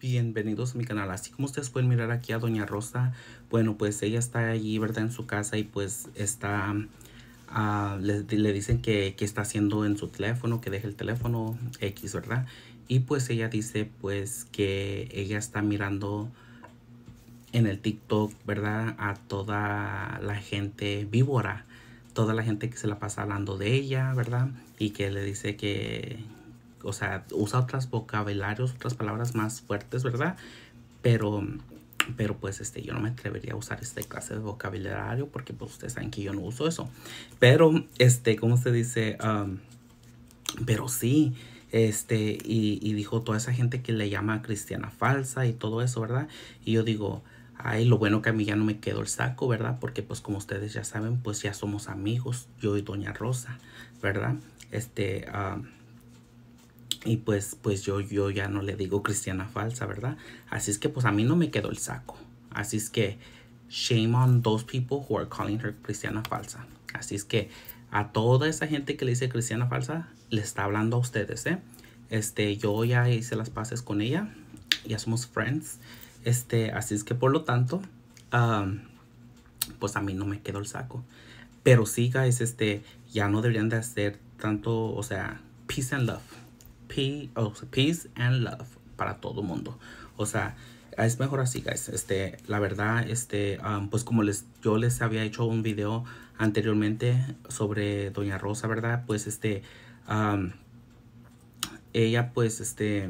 Bienvenidos a mi canal. Así como ustedes pueden mirar aquí a Doña Rosa, bueno, pues ella está allí, ¿verdad? En su casa y pues está, ah, le, dicen que, que, está haciendo en su teléfono, que deje el teléfono X, ¿verdad? Y pues ella dice pues que ella está mirando en el TikTok, ¿verdad? A toda la gente víbora, toda la gente que se la pasa hablando de ella, ¿verdad? Y que le dice que, o sea, usa otros vocabularios, otras palabras más fuertes, ¿verdad? Pero, pero pues este, yo no me atrevería a usar esta clase de vocabulario porque pues ustedes saben que yo no uso eso. Pero, este, ¿cómo se dice? pero sí, este, y, dijo toda esa gente que le llama cristiana falsa y todo eso, ¿verdad? Y yo digo, Ay, lo bueno que a mí ya no me quedó el saco, ¿verdad? Porque pues como ustedes ya saben, pues ya somos amigos, yo y Doña Rosa, ¿verdad? Este, ah... Y pues, pues yo, yo ya no le digo cristiana falsa, ¿verdad? Así es que pues a mí no me quedó el saco. Así es que shame on those people who are calling her cristiana falsa. Así es que a toda esa gente que le dice cristiana falsa, le está hablando a ustedes, ¿eh? Este, yo ya hice las paces con ella, ya somos friends. Este, así es que por lo tanto, um, pues a mí no me quedó el saco. Pero sí, guys, este, ya no deberían de hacer tanto, o sea, peace and love peace, and love para todo mundo. O sea, es mejor así, guys. Este, la verdad, este, um, pues como les, yo les había hecho un video anteriormente sobre Doña Rosa, ¿verdad? Pues este, um, ella, pues este,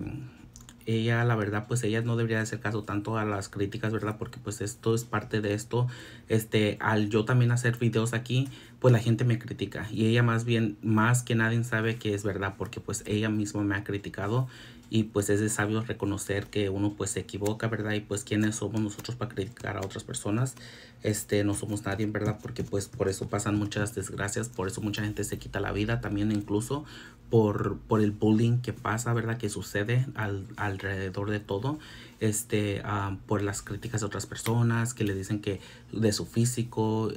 ella, la verdad, pues ella no debería hacer caso tanto a las críticas, ¿verdad? Porque pues esto es parte de esto. Este, al yo también hacer videos aquí, pues la gente me critica y ella más bien, más que nadie sabe que es verdad porque pues ella misma me ha criticado y pues es de sabio reconocer que uno pues se equivoca, ¿verdad? Y pues quiénes somos nosotros para criticar a otras personas, este, no somos nadie, ¿verdad? Porque pues por eso pasan muchas desgracias, por eso mucha gente se quita la vida también incluso por, por el bullying que pasa, ¿verdad? Que sucede al, alrededor de todo, este, ah, por las críticas de otras personas que le dicen que de su físico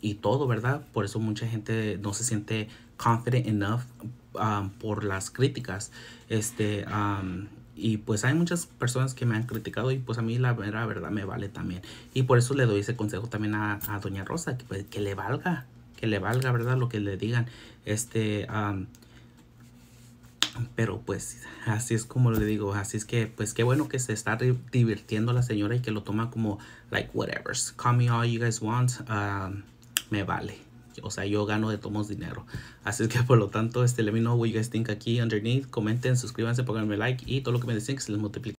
y todo, ¿verdad? Por eso mucha gente no se siente confident enough um, por las críticas. Este, um, y pues hay muchas personas que me han criticado y pues a mí la verdad, me vale también. Y por eso le doy ese consejo también a, Doña Rosa, que, pues, que le valga, que le valga, ¿verdad? Lo que le digan. Este, um, pero pues así es como le digo, así es que pues qué bueno que se está divirtiendo la señora y que lo toma como like whatever, call me all you guys want, me vale o sea, yo gano de tomos dinero. Así que por lo tanto, este, let me know what you guys think aquí underneath. Comenten, suscríbanse, pónganme like y todo lo que me decían que se les multiplique